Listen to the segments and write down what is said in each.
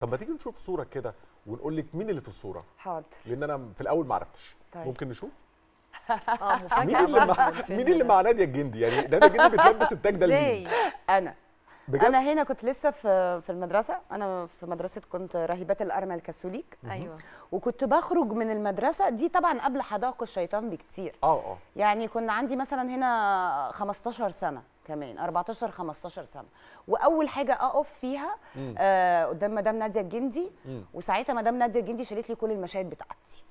طب ما تيجي نشوف صوره كده ونقول لك مين اللي في الصوره حاضر لان انا في الاول ما عرفتش طيب. ممكن نشوف اه مفاجاه مين اللي مع... ناديه الجندي يعني ناديه الجندي بتلبس التاج ده لمين انا بجد؟ انا هنا كنت لسه في في المدرسه انا في مدرسه كنت راهبات الارمل كاثوليك ايوه وكنت بخرج من المدرسه دي طبعا قبل حدائق الشيطان بكتير اه اه يعني كنا عندي مثلا هنا 15 سنه كمان 14 15 سنه واول حاجه اقف فيها آه قدام مدام ناديه الجندي وساعتها مدام ناديه الجندي شالت لي كل المشاهد بتاعتي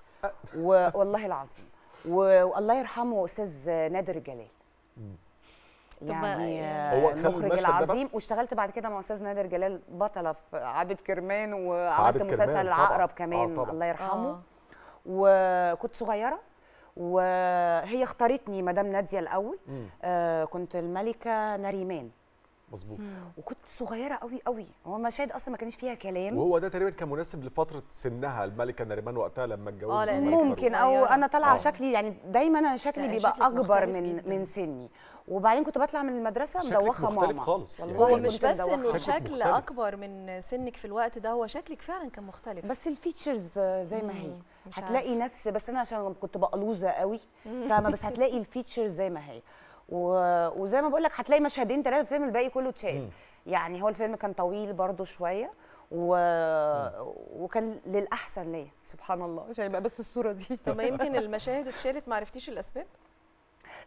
والله العظيم والله يرحمه استاذ نادر جلال مم. يعني آه، هو المخرج العظيم واشتغلت بعد كده مع استاذ نادر جلال بطله في عابد كرمان وعملت مسلسل العقرب آه، كمان آه الله يرحمه آه. وكنت صغيره وهي اختارتني مدام ناديه الاول آه كنت الملكه نريمان مظبوط وكنت صغيره قوي قوي هو مشاهد اصلا ما كانش فيها كلام وهو ده تقريبا كان مناسب لفتره سنها الملكه ناريمان وقتها لما اتجوزت اه ممكن او انا طالعه آه. شكلي يعني دايما انا شكلي بيبقى اكبر من جداً. من سني وبعدين كنت بطلع من المدرسه مدوخه ماما مختلف خالص يعني هو مش بس انه شكل اكبر من سنك في الوقت ده هو شكلك فعلا كان مختلف بس الفيتشرز زي ما هي هتلاقي نفس بس انا عشان كنت بقلوزه قوي فما بس هتلاقي الفيتشرز زي ما هي وزي ما بقول لك هتلاقي مشهدين ثلاثه الفيلم الباقي كله اتشال يعني هو الفيلم كان طويل برضو شويه و... وكان للاحسن ليا سبحان الله عشان يبقى بس الصوره دي طب ما يمكن المشاهد اتشالت ما عرفتيش الاسباب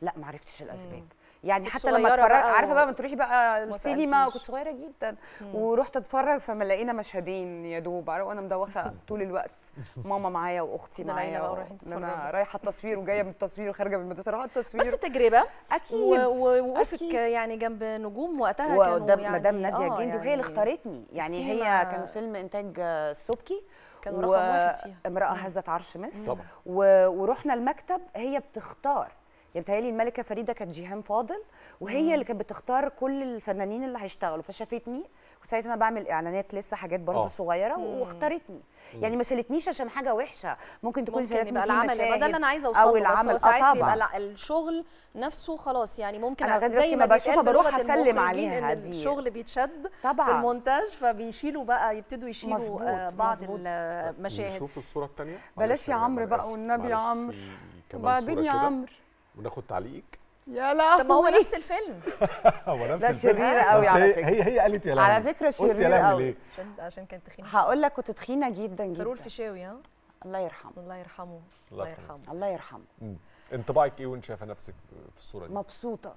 لا ما عرفتش الاسباب مم. يعني حتى لما اتفرج عارفه بقى ما تروحي بقى السينما كنت صغيره جدا مم. ورحت اتفرج فما لقينا مشهدين يا دوب وانا مدوخه طول الوقت ماما معايا واختي معايا و... انا رايحه التصوير وجايه من التصوير وخارجه من المدرسه رايحه التصوير بس تجربه اكيد ووقفك يعني جنب نجوم وقتها وقدام يعني مدام ناديه آه الجندي وهي اللي يعني اختارتني يعني هي كان فيلم انتاج السبكي كان رقم واحد فيها امراه هزت عرش مصر ورحنا المكتب هي بتختار يعني بتهيألي الملكه فريده كانت جيهان فاضل وهي مم. اللي كانت بتختار كل الفنانين اللي هيشتغلوا فشافتني وساعتها انا بعمل اعلانات لسه حاجات برضه آه. صغيره واختارتني يعني ما سالتنيش عشان حاجه وحشه ممكن تكون ممكن يبقى العمل يبقى ده اللي انا عايزه اوصله او العمل بس آه، ساعات بيبقى الشغل نفسه خلاص يعني ممكن أنا زي ما بشوفها بروح اسلم عليها دي الشغل بيتشد طبعا في المونتاج فبيشيلوا بقى يبتدوا يشيلوا آه، مزبوط بعض مزبوط المشاهد نشوف الصوره الثانيه بلاش يا عمرو بقى والنبي يا عمرو وبعدين يا عمرو وناخد تعليقك يا لا طب ما هو نفس الفيلم هو نفس الفيلم شرير قوي على فكره هي هي قالت يا لا على فكره شرير قوي عشان عشان كانت تخينه هقول لك كنت تخينه جدا جدا فاروق الفيشاوي ها الله يرحمه الله يرحمه الله يرحمه الله يرحمه انطباعك ايه وانت شايفه نفسك في الصوره دي مبسوطه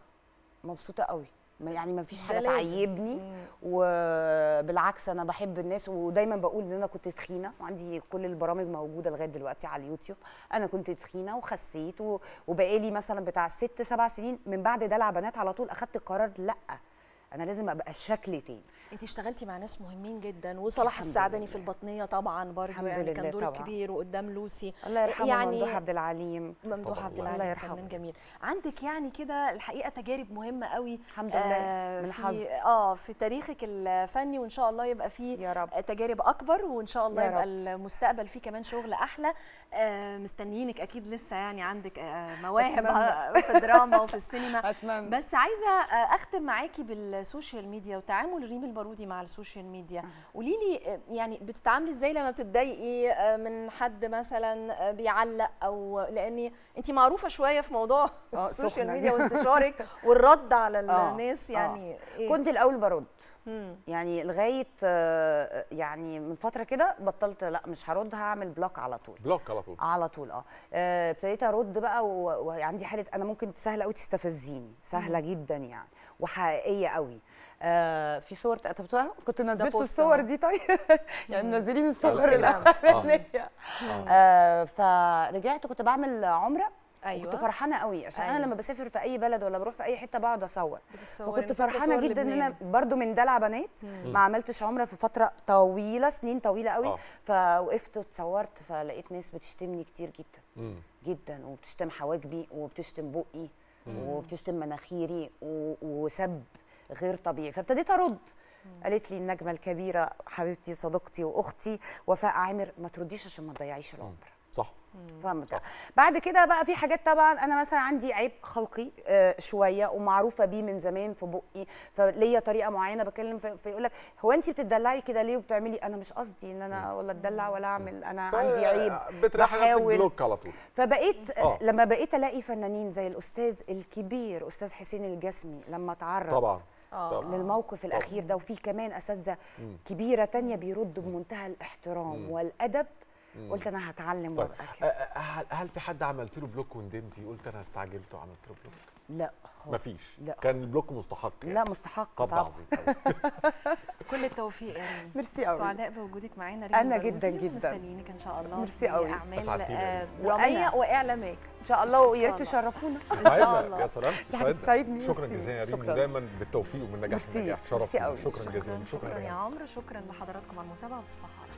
مبسوطه قوي يعني ما فيش حاجه تعيبني وبالعكس انا بحب الناس ودايما بقول ان انا كنت تخينه وعندي كل البرامج موجوده لغايه دلوقتي على اليوتيوب انا كنت تخينه وخسيت وبقالي مثلا بتاع ست سبع سنين من بعد دلع بنات على طول اخدت قرار لا انا لازم ابقى شكلي تاني انت اشتغلتي مع ناس مهمين جدا وصلاح السعدني في البطنيه طبعا برضه يعني كان دور كبير وقدام لوسي الله يرحمها يعني ممدوح عبد العليم ممدوح عبد العليم الله يرحمه فنان جميل عندك يعني كده الحقيقه تجارب مهمه قوي الحمد لله آه من حظ اه في تاريخك الفني وان شاء الله يبقى فيه تجارب اكبر وان شاء الله يبقى المستقبل فيه كمان شغل احلى آه مستنيينك اكيد لسه يعني عندك آه مواهب في الدراما وفي السينما أتمنى. بس عايزه آه، اختم معاكي بال السوشيال ميديا وتعامل ريم البارودي مع السوشيال ميديا قولي لي آه، يعني بتتعاملي ازاي لما بتتضايقي آه، من حد مثلا آه، بيعلق او لاني انت معروفه شويه في موضوع السوشيال ميديا وانتشارك والرد على الناس يعني إيه؟ كنت الاول برد مم. يعني لغايه آه، يعني من فتره كده بطلت لا مش هرد هعمل بلوك على طول بلوك على طول على طول اه, آه، ابتديت ارد بقى وعندي حاله انا ممكن سهل قوي تستفزيني سهله مم. جدا يعني وحقيقيه قوي آه في صور تقطبتوها كنت نزلت الصور دي طيب يعني منزلين الصور الاولانيه آه. آه. آه. فرجعت كنت بعمل عمره أيوة. كنت فرحانه قوي عشان أيوة. انا لما بسافر في اي بلد ولا بروح في اي حته بقعد اصور وكنت فرحانه جدا ان انا برده من دلع بنات ما عملتش عمره في فتره طويله سنين طويله قوي أوه. فوقفت واتصورت فلقيت ناس بتشتمني كتير جدا مم. جدا وبتشتم حواجبي وبتشتم بقي وبتشتم مناخيري وسب غير طبيعي فابتديت ارد قالت لي النجمه الكبيره حبيبتي صديقتي واختي وفاء عامر ما ترديش عشان ما تضيعيش العمر فاهمه بعد كده بقى في حاجات طبعا انا مثلا عندي عيب خلقي آه، شويه ومعروفه بيه من زمان في بقي فليا طريقه معينه بكلم فيقول لك هو انت بتدلعي كده ليه وبتعملي انا مش قصدي ان انا ولا اتدلع ولا اعمل انا عندي عيب بحاول بلوك على طول فبقيت آه. لما بقيت الاقي فنانين زي الاستاذ الكبير استاذ حسين الجسمي لما تعرض طبعا آه. طبعا. للموقف طبعا. الاخير ده وفي كمان اساتذه كبيره تانية بيردوا بمنتهى الاحترام مم. والادب قلت انا هتعلم طيب، وابقى كده هل في حد عملت له بلوك وندمتي قلت انا استعجلت وعملت له بلوك؟ لا خالص مفيش لا. كان البلوك مستحق يعني. لا مستحق قبض عظيم كل التوفيق يا يعني ميرسي قوي سعداء بوجودك معانا انا جدا جدا مستنيينك ان شاء الله ميرسي قوي اعمال آه، دراميه واعلاميه ان شاء الله ويا ريت تشرفونا ان شاء الله يا سلام يعني تسعدنا شكرا جزيلا يا ريم دايما بالتوفيق ومن نجاح لنجاح شكرا جزيلا شكرا يا عمرو شكرا لحضراتكم على المتابعه وتصبحوا على